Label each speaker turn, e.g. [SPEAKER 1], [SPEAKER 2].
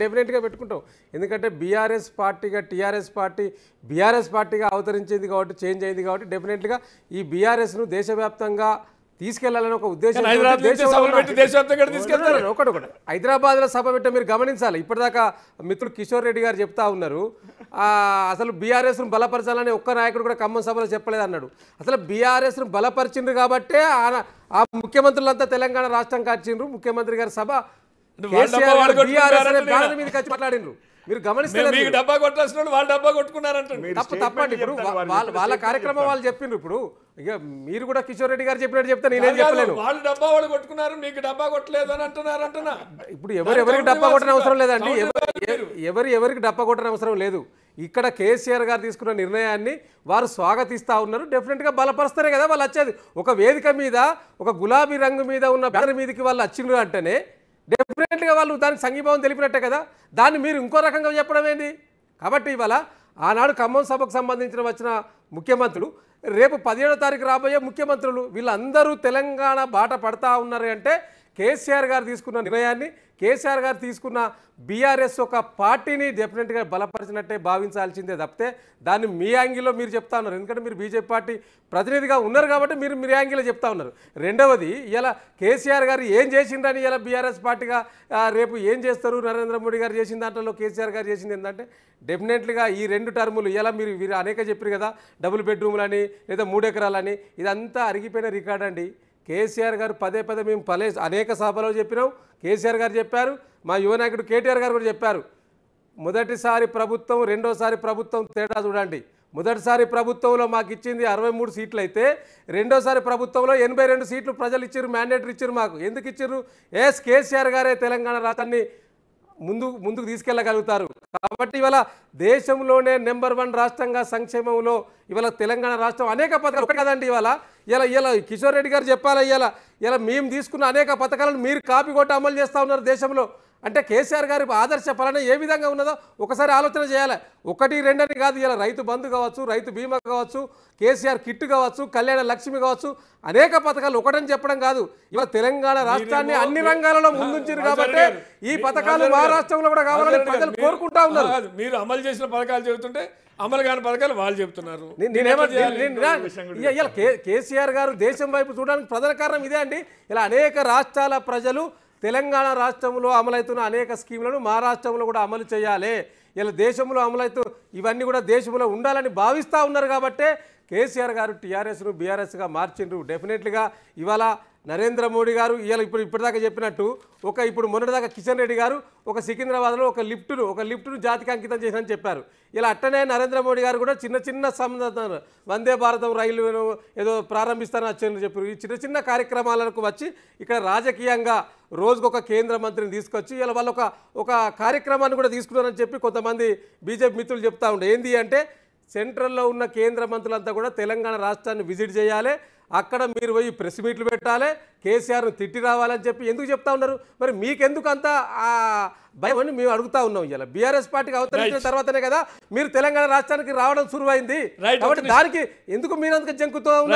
[SPEAKER 1] డెఫినెట్గా పెట్టుకుంటాం ఎందుకంటే బీఆర్ఎస్ పార్టీగా టీఆర్ఎస్ పార్టీ బీఆర్ఎస్ పార్టీగా అవతరించింది కాబట్టి చేంజ్ అయింది కాబట్టి డెఫినెట్గా ఈ బీఆర్ఎస్ ను దేశవ్యాప్తంగా తీసుకెళ్లాలని ఒక ఉద్దేశం ఒకటి ఒకటి హైదరాబాద్ లో సభ పెట్టి మీరు గమనించాలి ఇప్పటిదాకా మిత్రులు కిషోర్ రెడ్డి గారు చెప్తా ఉన్నారు అసలు బీఆర్ఎస్ ను బలపరచాలని ఒక్క నాయకుడు కూడా ఖమ్మం సభలో చెప్పలేదు అన్నాడు అసలు బీఆర్ఎస్ ను బలపరిచిండ్రు కాబట్టే ఆ ముఖ్యమంత్రులంతా తెలంగాణ రాష్ట్రం కార్చిండ్రు ముఖ్యమంత్రి గారి సభ
[SPEAKER 2] బీఆర్ఎస్
[SPEAKER 1] మీద కచ్చి మాట్లాడిండ్రు మీరు గమనిస్తే మీకు డబ్బా కొట్టాల్సిన వాళ్ళు వాళ్ళు డబ్బా కొట్టుకున్నారంటే తప్పండి ఇప్పుడు వాళ్ళ కార్యక్రమం వాళ్ళు చెప్పిండ్రు ఇప్పుడు ఇక మీరు కూడా కిషోర్ రెడ్డి గారు చెప్పినట్టు చెప్తే నేనేం చెప్పలేను వాళ్ళు డబ్బా వాళ్ళు కొట్టుకున్నారు మీకు డబ్బా కొట్టలేదు అని అంటున్నారు అంటున్నా ఇప్పుడు ఎవరు ఎవరికి డబ్బా కొట్టని అవసరం లేదండి ఎవరు ఎవరికి డబ్బా కొట్టని అవసరం లేదు ఇక్కడ కేసీఆర్ గారు తీసుకున్న నిర్ణయాన్ని వారు స్వాగతిస్తా ఉన్నారు డెఫినెట్గా బలపరుస్తారే కదా వాళ్ళు వచ్చేది ఒక వేదిక మీద ఒక గులాబీ రంగు మీద ఉన్న బ్యానర్ మీదకి వాళ్ళు వచ్చిండ్రు అంటేనే డెఫినెట్గా వాళ్ళు దానికి సంఘీభావం తెలిపినట్టే కదా దాన్ని మీరు ఇంకో రకంగా చెప్పడం ఏంటి కాబట్టి ఇవాళ ఆనాడు ఖమ్మం సభకు సంబంధించిన వచ్చిన ముఖ్యమంత్రులు రేపు పదిహేడో తారీఖు రాబోయే ముఖ్యమంత్రులు వీళ్ళందరూ తెలంగాణ బాట పడతా ఉన్నారు అంటే కేసీఆర్ గారు తీసుకున్న నిర్ణయాన్ని కేసీఆర్ గారు తీసుకున్న బీఆర్ఎస్ ఒక పార్టీని డెఫినెట్గా బలపరిచినట్టే భావించాల్సిందే తప్పితే దాన్ని మీ యాంగిల్లో మీరు చెప్తా ఉన్నారు ఎందుకంటే మీరు బీజేపీ పార్టీ ప్రతినిధిగా ఉన్నారు కాబట్టి మీరు మీ యాంగిల్లో చెప్తా ఉన్నారు రెండవది ఇలా కేసీఆర్ గారు ఏం చేసిందని ఇలా బీఆర్ఎస్ పార్టీగా రేపు ఏం చేస్తారు నరేంద్ర మోడీ గారు చేసిన దాంట్లో కేసీఆర్ గారు చేసింది ఏంటంటే డెఫినెట్లీగా ఈ రెండు టర్ములు ఇలా మీరు అనేక చెప్పారు కదా డబుల్ బెడ్రూమ్లని లేదా మూడు ఎకరాలని ఇదంతా అరిగిపోయిన రికార్డ్ అండి కేసీఆర్ గారు పదే పదే మేము పలే అనేక సభలో చెప్పినాం కేసీఆర్ గారు చెప్పారు మా యువనాయకుడు కేటీఆర్ గారు కూడా చెప్పారు మొదటిసారి ప్రభుత్వం రెండోసారి ప్రభుత్వం తేడా చూడండి మొదటిసారి ప్రభుత్వంలో మాకు ఇచ్చింది అరవై మూడు సీట్లు అయితే రెండోసారి ప్రభుత్వంలో ఎనభై రెండు సీట్లు ప్రజలు ఇచ్చారు మ్యాండేటరీ ఇచ్చారు మాకు ఎందుకు ఇచ్చారు ఎస్ కేసీఆర్ గారే తెలంగాణ రాష్ట్రాన్ని ముందు ముందుకు తీసుకెళ్ళగలుగుతారు కాబట్టి ఇవాళ దేశంలోనే నెంబర్ వన్ రాష్ట్రంగా సంక్షేమంలో ఇవాళ తెలంగాణ రాష్ట్రం అనేక పథకాలు కదండి ఇవాళ ఇలా ఇలా కిషోర్ రెడ్డి గారు చెప్పాలి ఇలా ఇలా మేము తీసుకున్న అనేక పథకాలను మీరు కాపీ కొట్టి అమలు చేస్తూ ఉన్నారు దేశంలో అంటే కేసీఆర్ గారి ఆదర్శ పాలన ఏ విధంగా ఉన్నదో ఒకసారి ఆలోచన చేయాలి ఒకటి రెండని కాదు ఇలా రైతు బంధు కావచ్చు రైతు బీమా కావచ్చు కేసీఆర్ కిట్ కావచ్చు కళ్యాణ లక్ష్మి కావచ్చు అనేక పథకాలు ఒకటని చెప్పడం కాదు ఇవాళ తెలంగాణ రాష్ట్రాన్ని అన్ని రంగాలలో ముందుంచారు కాబట్టి ఈ పథకాలు మహారాష్ట్రంలో కూడా కావాలని ప్రజలు కోరుకుంటా ఉన్నారు మీరు అమలు చేసిన పథకాలు చెబుతుంటే అమలు కాని పథకాలు వాళ్ళు చెబుతున్నారు కేసీఆర్ గారు దేశం వైపు చూడడానికి ప్రధాన కారణం ఇదే అండి ఇలా అనేక రాష్ట్రాల ప్రజలు తెలంగాణ రాష్ట్రంలో అమలవుతున్న అనేక స్కీములను మా రాష్ట్రంలో కూడా అమలు చేయాలి ఇలా దేశంలో అమలవుతూ ఇవన్నీ కూడా దేశంలో ఉండాలని భావిస్తూ ఉన్నారు కాబట్టే కేసీఆర్ గారు టీఆర్ఎస్ను బీఆర్ఎస్గా మార్చిండ్రు డెఫినెట్లీగా ఇవాళ నరేంద్ర మోడీ గారు ఇవాళ ఇప్పుడు ఇప్పటిదాకా చెప్పినట్టు ఒక ఇప్పుడు మొన్నటిదాకా కిషన్ రెడ్డి గారు ఒక సికింద్రాబాద్లో ఒక లిఫ్టును ఒక లిఫ్టును జాతికి అంకితం చేశారని చెప్పారు ఇలా అట్టనే నరేంద్ర మోడీ గారు కూడా చిన్న చిన్న సంబంధం వందే భారతం రైలు ఏదో ప్రారంభిస్తారని వచ్చారని చెప్పారు ఈ చిన్న చిన్న కార్యక్రమాలకు వచ్చి ఇక్కడ రాజకీయంగా రోజుకొక కేంద్ర మంత్రిని తీసుకొచ్చి ఇలా వాళ్ళు ఒక ఒక కార్యక్రమాన్ని కూడా తీసుకున్నారని చెప్పి కొంతమంది బీజేపీ మిత్రులు చెప్తా ఉండే ఏంది అంటే సెంట్రల్లో ఉన్న కేంద్ర మంత్రులంతా కూడా తెలంగాణ రాష్ట్రాన్ని విజిట్ చేయాలి అక్కడ మీరు పోయి ప్రెస్ మీట్లు పెట్టాలి కేసీఆర్ను తిట్టి రావాలని చెప్పి ఎందుకు చెప్తా ఉన్నారు మరి మీకెందుకు అంత భయం అని మేము అడుగుతా ఉన్నాం ఇలా బీఆర్ఎస్ పార్టీకి అవతరించిన తర్వాతనే కదా మీరు తెలంగాణ రాష్ట్రానికి రావడం శురువైంది కాబట్టి దానికి ఎందుకు మీరందుకు జంకుతూ